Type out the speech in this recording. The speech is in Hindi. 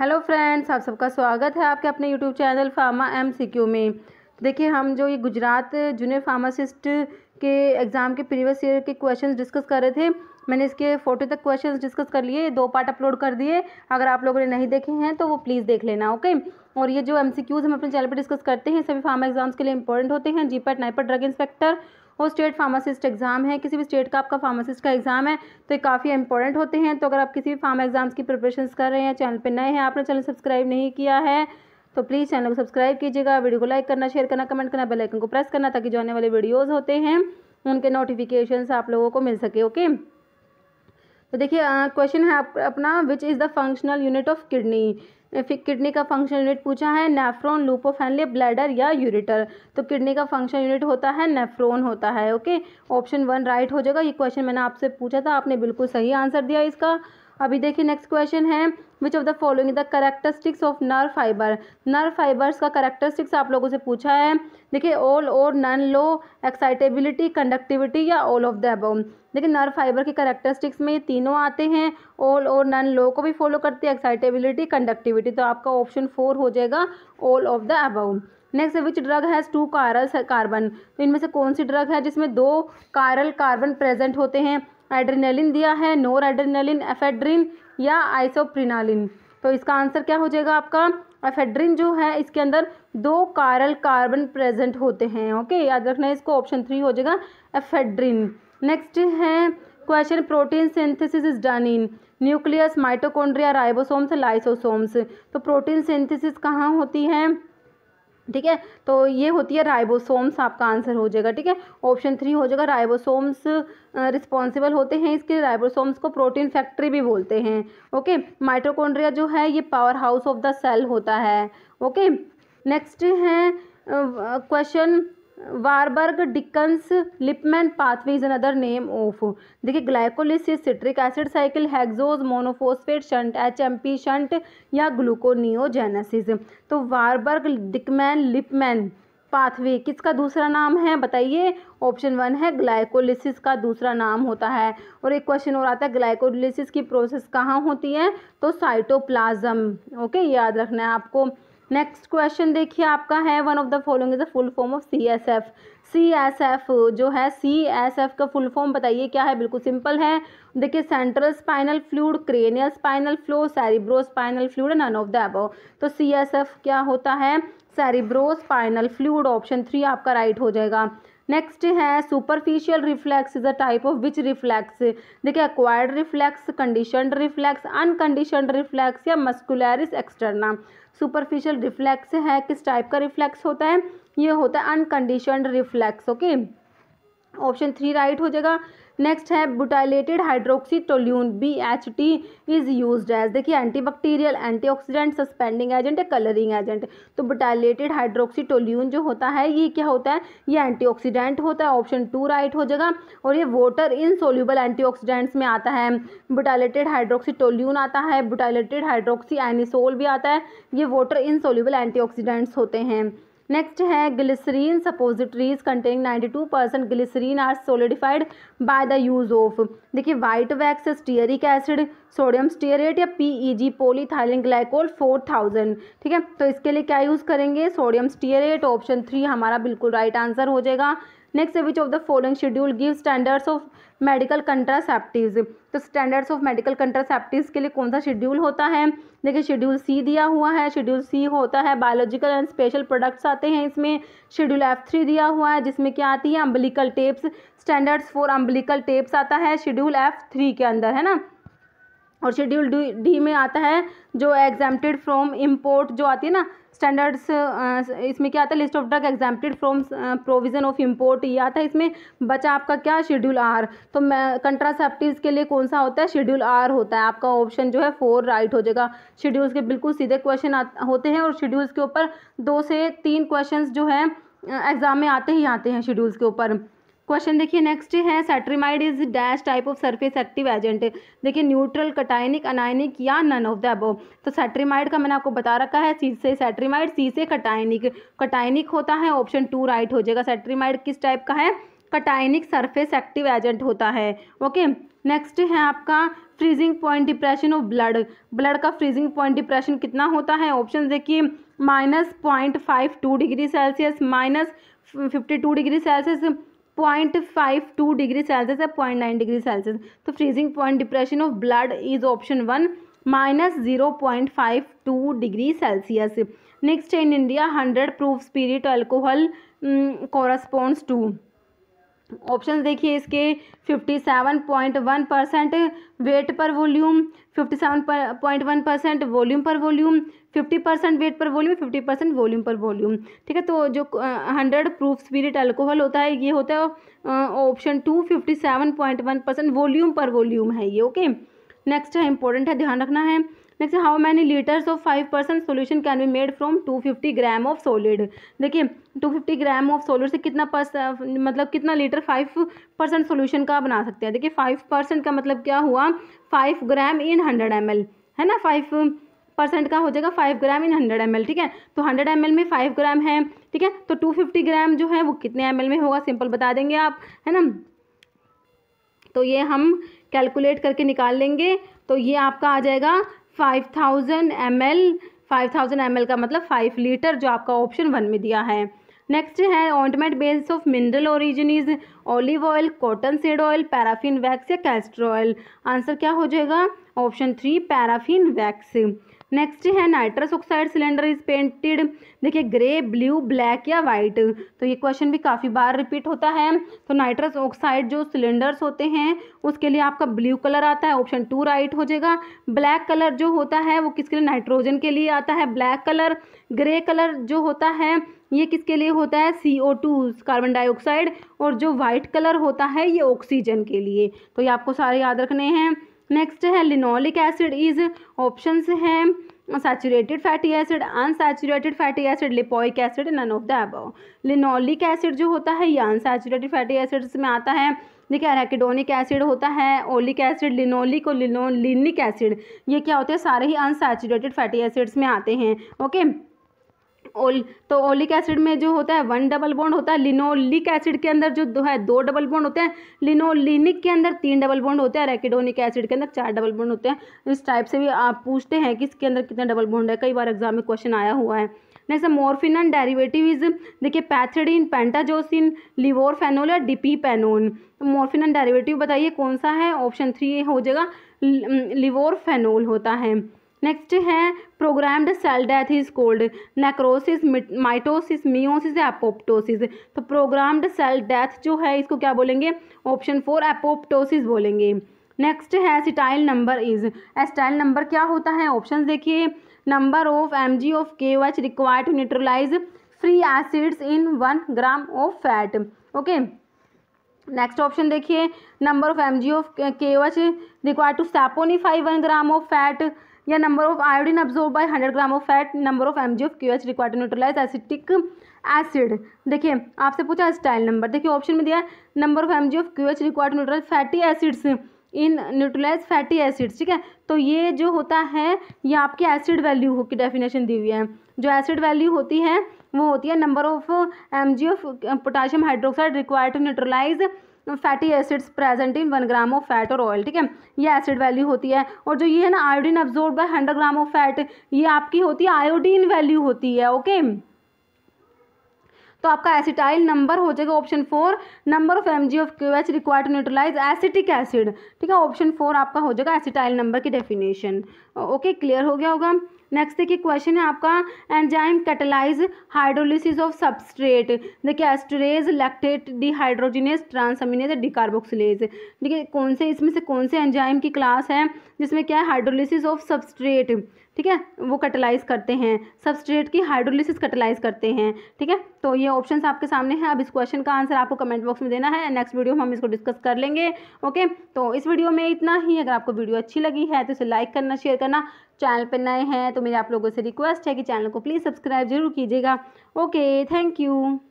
हेलो फ्रेंड्स आप सबका स्वागत है आपके अपने यूट्यूब चैनल फार्मा एम में तो देखिए हम जो ये गुजरात जूनियर फार्मासिस्ट के एग्ज़ाम के प्रीवियस ईयर के क्वेश्चंस डिस्कस कर रहे थे मैंने इसके फोटो तक क्वेश्चंस डिस्कस कर लिए दो पार्ट अपलोड कर दिए अगर आप लोगों ने नहीं देखे हैं तो वो प्लीज़ देख लेना ओके और ये जो एम हम अपने चैनल पर डिस्कस करते हैं सभी फार्मा एग्जाम्स के लिए इंपॉर्टेंट होते हैं GPAT NIPER drug inspector वो स्टेट फार्मासिस्ट एग्ज़ाम है किसी भी स्टेट का आपका फार्मासिस्ट का एग्ज़ाम है तो ये काफ़ी इंपॉर्टेंट होते हैं तो अगर आप किसी भी फार्मा एग्ज़ाम्स की प्रिपरेशन कर रहे हैं चैनल पर नए हैं आपने चैनल सब्सक्राइब नहीं किया है तो प्लीज़ चैनल को सब्सक्राइब कीजिएगा वीडियो को लाइक करना शेयर करना कमेंट करना बेल आइकन को प्रेस करना ताकि जो आने वाले वीडियोज़ होते हैं उनके नोटिफिकेशन आप लोगों को मिल सके ओके तो देखिए क्वेश्चन है आप अपना which is the functional unit of kidney kidney का फंक्शन यूनिट पूछा है नेफ्रॉन लूपोफेनले ब्लैडर या यूरिटर तो किडनी का फंक्शन यूनिट होता है नेफ्रॉन होता है ओके ऑप्शन वन राइट हो जाएगा ये क्वेश्चन मैंने आपसे पूछा था आपने बिल्कुल सही आंसर दिया इसका अभी देखिए नेक्स्ट क्वेश्चन है which of the following the characteristics of nerve fibre nerve fibres का करेक्टरिस्टिक्स आप लोगों से पूछा है देखिए ऑल और नन लो एक्साइटेबिलिटी कंडक्टिविटी या ऑल ऑफ द एबो देखिए नर्व फाइबर के करेक्टरिस्टिक्स में ये तीनों आते हैं ऑल और नन लो को भी फॉलो करते हैं एक्साइटेबिलिटी कंडक्टिविटी तो आपका ऑप्शन फोर हो जाएगा all of the above next which drug has two chiral carbon तो इनमें से कौन सी ड्रग है जिसमें दो कारल कार्बन प्रेजेंट होते हैं एड्रीनलिन दिया है नोर एड्रीनलिन एफेड्रिन या आइसोप्रिनालिन तो इसका आंसर क्या हो जाएगा आपका एफेड्रिन जो है इसके अंदर दो कारल कार्बन प्रेजेंट होते हैं ओके याद रखना है इसको ऑप्शन थ्री हो जाएगा एफेड्रिन नेक्स्ट है question protein synthesis is done in nucleus mitochondria ribosomes lysosomes तो प्रोटीन सिंथेसिस कहाँ होती है ठीक है तो ये होती है राइबोसोम्स आपका आंसर हो जाएगा ठीक है ऑप्शन थ्री हो जाएगा राइबोसोम्स रिस्पॉन्सिबल होते हैं इसके राइबोसोम्स को प्रोटीन फैक्ट्री भी बोलते हैं ओके माइट्रोकोन्ड्रिया जो है ये powerhouse of the cell okay है ओके नेक्स्ट है question uh, Warburg Dickens Lipmann pathway is another name of देखिए glycolysis citric acid cycle hexose monophosphate shunt H M P shunt या ग्लूकोनियोजेनेसिस तो वारबर्ग डिकमैन लिपमैन पाथवे किसका दूसरा नाम है बताइए ऑप्शन वन है ग्लाइकोलिसिस का दूसरा नाम होता है और एक क्वेश्चन और आता है ग्लाइकोलिसिस की प्रोसेस कहाँ होती है तो साइटोप्लाज्म ओके याद रखना है आपको नेक्स्ट क्वेश्चन देखिए आपका है one of the following is the full form of C S F C S F जो है सी एस एफ का फुल फॉर्म बताइए क्या है बिल्कुल सिंपल है देखिए central spinal fluid cranial spinal flow cerebro spinal fluid and none of the above तो सी एस एफ क्या होता है cerebro spinal fluid option three आपका राइट हो जाएगा नेक्स्ट है superficial reflex is a type of which reflex देखिए acquired reflex condition reflex uncondition reflex या मस्कुलरिस एक्सटर्ना सुपरफिशियल रिफ्लैक्स है किस टाइप का रिफ्लैक्स होता है ये होता है uncondition reflex okay option three right हो जाएगा नेक्स्ट है butylated hydroxy toluene B H T is use as देखिए एंटीबैक्टीरियल एंटीऑक्सीडेंट सस्पेंडिंग एजेंट या कलरिंग एजेंट तो बुटाइलेटेड हाइड्रोक्सी टोल्यून जो होता है ये क्या होता है ये एंटीऑक्सीडेंट होता है ऑप्शन टू राइट हो जाएगा और ये वाटर एंटी एंटीऑक्सीडेंट्स में आता है बुटाइलेटेड हाइड्रोक्सी टोल्यून आता है बुटाइलेटेड हाइड्रोक्सी एनिसोल भी आता है ये वाटर एंटी एंटीऑक्सीडेंट्स होते हैं नेक्स्ट है glycerin suppositories contain 92 percent glycerin are solidified by the use of देखिए white wax stearic acid sodium stearate या पीईजी पोलीथाइलिन ग्लाइकोल 4000 ठीक है तो इसके लिए क्या यूज़ करेंगे सोडियम स्टीयरेट ऑप्शन थ्री हमारा बिल्कुल राइट आंसर हो जाएगा next which of the following schedule give standards of medical contraceptives तो स्टैंडर्ड्स ऑफ मेडिकल कंट्रासेप्टिव्स के लिए कौन सा शेड्यूल होता है देखिए शेड्यूल सी दिया हुआ है शेड्यूल सी होता है बायोलॉजिकल एंड स्पेशल प्रोडक्ट्स आते हैं इसमें शेड्यूल एफ थ्री दिया हुआ है जिसमें क्या आती है umbilical tapes standards for umbilical tapes आता है शेड्यूल एफ थ्री के अंदर है ना और शेड्यूल डी डी में आता है जो एग्जाम्प्टेड फ्रॉम इम्पोर्ट जो आती है ना स्टैंडर्ड्स इसमें क्या आता है list of drug exempted from provision of import ये आता है इसमें बचा आपका क्या शेड्यूल आर तो कंट्रासेप्टिव के लिए कौन सा होता है शेड्यूल आर होता है आपका ऑप्शन जो है फोर राइट हो जाएगा शेड्यूल्स के बिल्कुल सीधे क्वेश्चन होते हैं और शेड्यूल्स के ऊपर दो से तीन क्वेश्चन जो है एग्ज़ाम में आते ही आते हैं शेड्यूल्स के ऊपर क्वेश्चन देखिए नेक्स्ट है cetrimide is dash type of surface active agent देखिए न्यूट्रल कटाइनिक अनाइनिक या नन ऑफ द अबो तो सेट्रीमाइड का मैंने आपको बता रखा है सी से सेट्रीमाइड सी से कटाइनिक कटाइनिक होता है ऑप्शन टू राइट हो जाएगा सेट्रीमाइड किस टाइप का है कटाइनिक सरफेस एक्टिव एजेंट होता है ओके नेक्स्ट है आपका freezing point depression of blood blood का फ्रीजिंग पॉइंट डिप्रेशन कितना होता है ऑप्शन देखिए minus point five two degree Celsius minus fifty two degree Celsius point five two degree Celsius या पॉइंट नाइन डिग्री सेल्सियस तो freezing point depression of blood is option one minus zero point five two degree Celsius next in India hundred proof spirit alcohol corresponds to option देखिए इसके fifty seven point one percent weight per volume fifty seven point one percent volume per volume fifty percent weight per volume fifty percent volume per volume ठीक है तो जो हंड्रेड प्रूफ स्पिरिट अल्कोहल होता है ये होता है option two fifty seven point one percent volume per volume है ये ओके नेक्स्ट है इंपॉर्टेंट है ध्यान रखना है next how many litres of five percent solution can be made from two fifty gram of solid देखिए two fifty gram of solid से कितना परसेंट मतलब कितना लीटर फाइव परसेंट सोल्यूशन का बना सकते हैं देखिए फाइव परसेंट का मतलब क्या हुआ five gram in hundred M L है ना फाइव परसेंट का हो जाएगा five gram in hundred M ठीक है तो हंड्रेड एम में फाइव ग्राम है ठीक है तो टू फिफ्टी ग्राम जो है वो कितने एम में होगा सिंपल बता देंगे आप है ना तो ये हम कैलकुलेट करके निकाल लेंगे तो ये आपका आ जाएगा five thousand M L five thousand M L का मतलब फाइव लीटर जो आपका ऑप्शन वन में दिया है नेक्स्ट है ointment base of mineral origin is olive oil cotton seed oil paraffin wax या कैस्ट्रो ऑयल आंसर क्या हो जाएगा option three paraffin wax next है nitrous oxide cylinder is painted देखिए ग्रे ब्लू ब्लैक या वाइट तो ये क्वेश्चन भी काफ़ी बार रिपीट होता है तो नाइट्रस ऑक्साइड जो सिलेंडर्स होते हैं उसके लिए आपका ब्लू कलर आता है ऑप्शन टू राइट हो जाएगा ब्लैक कलर जो होता है वो किसके लिए नाइट्रोजन के लिए आता है ब्लैक कलर ग्रे कलर जो होता है ये किसके लिए होता है C O two carbon dioxide और जो वाइट कलर होता है ये ऑक्सीजन के लिए तो ये आपको सारे याद रखने हैं नेक्स्ट है लिनोलिक एसिड इज ऑप्शन हैं saturated fatty acid unsaturated fatty acid lipoic acid none of the above linoleic acid जो होता है ये अनसैचुरेटेड फैटी एसिड्स में आता है देखिए अरेकिडोनिक एसिड होता है ओलिक एसिड लिनोलिक और लिनोलिनिक एसिड ये क्या होते हैं सारे ही अनसैचुरेटेड फैटी एसिड्स में आते हैं ओके okay? ओल तो ओलिक एसिड में जो होता है वन डबल बॉन्ड होता है लिनोलिक एसिड के अंदर जो दो है दो डबल बॉन्ड होते हैं लिनोलिनिक के अंदर तीन डबल बॉन्ड होते हैं रेकिडोनिक एसिड के अंदर चार डबल बॉन्ड होते हैं तो इस टाइप से भी आप पूछते हैं कि इसके अंदर कितने डबल बॉन्ड है कई बार एग्जाम में क्वेश्चन आया हुआ है next morphine and derivative is देखिए पैथेडिन पेंटाजोसिन लिवोरफेनोल या डिपीपेनोन तो मोरफिन एंड डेरिवेटिव बताइए कौन सा है ऑप्शन थ्री हो जाएगा लिवोरफेनोल होता है नेक्स्ट है programmed cell death is called necrosis mitosis meiosis apoptosis तो प्रोग्राम्ड सेल डेथ जो है इसको क्या बोलेंगे ऑप्शन फोर एपोप्टोसिस बोलेंगे नेक्स्ट है acetyl number is acetyl number क्या होता है ऑप्शन देखिए number of M G of K O H require to neutralise free acids in one gram of fat okay next option देखिए number of M G of K O H require to सेपोनीफाई one gram of fat या number of iodine absorb by hundred gram of fat number of M G of Q H require neutralise acetic acid देखिए आपसे पूछा स्टाइल नंबर देखिए ऑप्शन में दिया है number of M G of Q H require neutralise fatty acids in neutralise fatty acids ठीक है तो ये जो होता है ये आपकी एसिड वैल्यू की डेफिनेशन दी हुई है जो एसिड वैल्यू होती है वो होती है number of M G of potassium hydroxide require to neutralise fatty acids present in one gram of fat और ऑयल ठीक है ये एसिड वैल्यू होती है और जो ये है ना iodine absorb by hundred gram of fat ये आपकी होती है आयोडीन वैल्यू होती है ओके okay? तो आपका एसिटाइल नंबर हो जाएगा option four number of M G of Q H require to neutralise acetic acid ठीक है ऑप्शन फोर आपका हो जाएगा एसिटाइल नंबर की डेफिनेशन ओके क्लियर हो गया होगा नेक्स्ट देखिए क्वेश्चन है आपका enzyme catalyse hydrolysis of substrate देखिए esterase lactate dehydrogenase transaminase decarboxylase देखिए कौन से इसमें से कौन से एंजाइम की क्लास है जिसमें क्या है हाइड्रोलिसिस ऑफ सबस्ट्रेट ठीक है वो कटलाइज करते हैं सबस्ट्रेट की हाइड्रोलिसिस कटलाइज करते हैं ठीक है तो ये ऑप्शन आपके सामने हैं अब इस क्वेश्चन का आंसर आपको कमेंट बॉक्स में देना है नेक्स्ट वीडियो में हम इसको डिस्कस कर लेंगे ओके तो इस वीडियो में इतना ही अगर आपको वीडियो अच्छी लगी है तो इसे लाइक करना शेयर करना चैनल पर नए हैं तो मेरी आप लोगों से रिक्वेस्ट है कि चैनल को प्लीज़ सब्सक्राइब जरूर कीजिएगा ओके थैंक यू